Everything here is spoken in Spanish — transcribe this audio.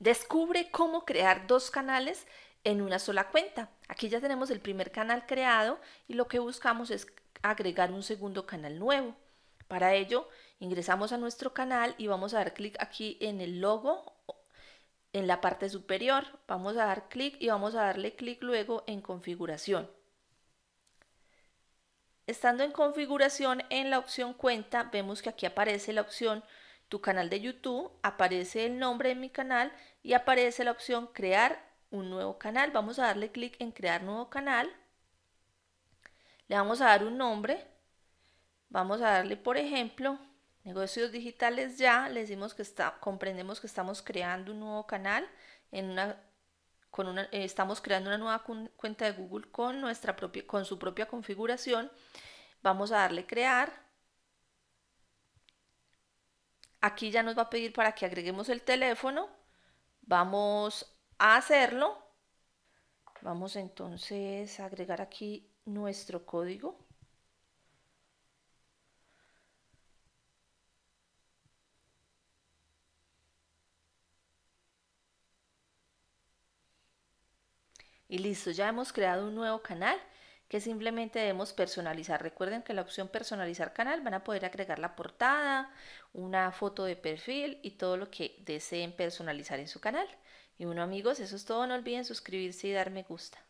Descubre cómo crear dos canales en una sola cuenta. Aquí ya tenemos el primer canal creado y lo que buscamos es agregar un segundo canal nuevo. Para ello, ingresamos a nuestro canal y vamos a dar clic aquí en el logo en la parte superior. Vamos a dar clic y vamos a darle clic luego en configuración. Estando en configuración en la opción cuenta, vemos que aquí aparece la opción tu canal de YouTube, aparece el nombre de mi canal y aparece la opción crear un nuevo canal. Vamos a darle clic en crear nuevo canal. Le vamos a dar un nombre. Vamos a darle, por ejemplo, negocios digitales ya. Le decimos que está, comprendemos que estamos creando un nuevo canal. En con una, eh, estamos creando una nueva cuenta de Google con, nuestra propia, con su propia configuración. Vamos a darle crear Aquí ya nos va a pedir para que agreguemos el teléfono. Vamos a hacerlo. Vamos entonces a agregar aquí nuestro código. Y listo, ya hemos creado un nuevo canal que simplemente debemos personalizar. Recuerden que la opción personalizar canal van a poder agregar la portada, una foto de perfil y todo lo que deseen personalizar en su canal. Y bueno amigos, eso es todo. No olviden suscribirse y dar me gusta.